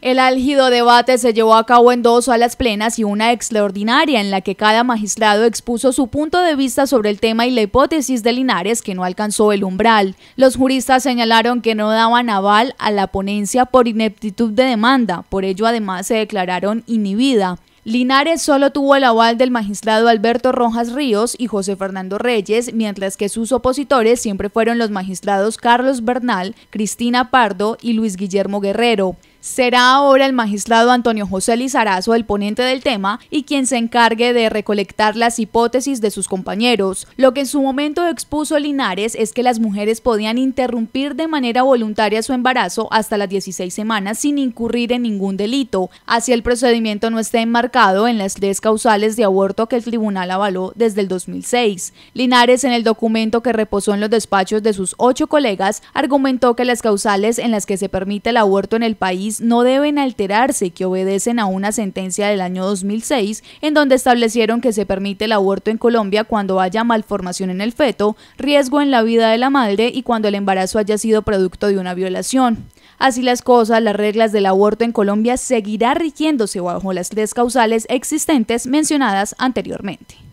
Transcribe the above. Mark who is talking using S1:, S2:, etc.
S1: El álgido debate se llevó a cabo en dos salas plenas y una extraordinaria en la que cada magistrado expuso su punto de vista sobre el tema y la hipótesis de Linares que no alcanzó el umbral. Los juristas señalaron que no daban aval a la ponencia por ineptitud de demanda, por ello además se declararon inhibida. Linares solo tuvo el aval del magistrado Alberto Rojas Ríos y José Fernando Reyes, mientras que sus opositores siempre fueron los magistrados Carlos Bernal, Cristina Pardo y Luis Guillermo Guerrero. Será ahora el magistrado Antonio José Lizarazo el ponente del tema y quien se encargue de recolectar las hipótesis de sus compañeros. Lo que en su momento expuso Linares es que las mujeres podían interrumpir de manera voluntaria su embarazo hasta las 16 semanas sin incurrir en ningún delito, así el procedimiento no esté enmarcado en las tres causales de aborto que el tribunal avaló desde el 2006. Linares en el documento que reposó en los despachos de sus ocho colegas argumentó que las causales en las que se permite el aborto en el país no deben alterarse que obedecen a una sentencia del año 2006 en donde establecieron que se permite el aborto en Colombia cuando haya malformación en el feto, riesgo en la vida de la madre y cuando el embarazo haya sido producto de una violación. Así las cosas, las reglas del aborto en Colombia seguirán rigiéndose bajo las tres causales existentes mencionadas anteriormente.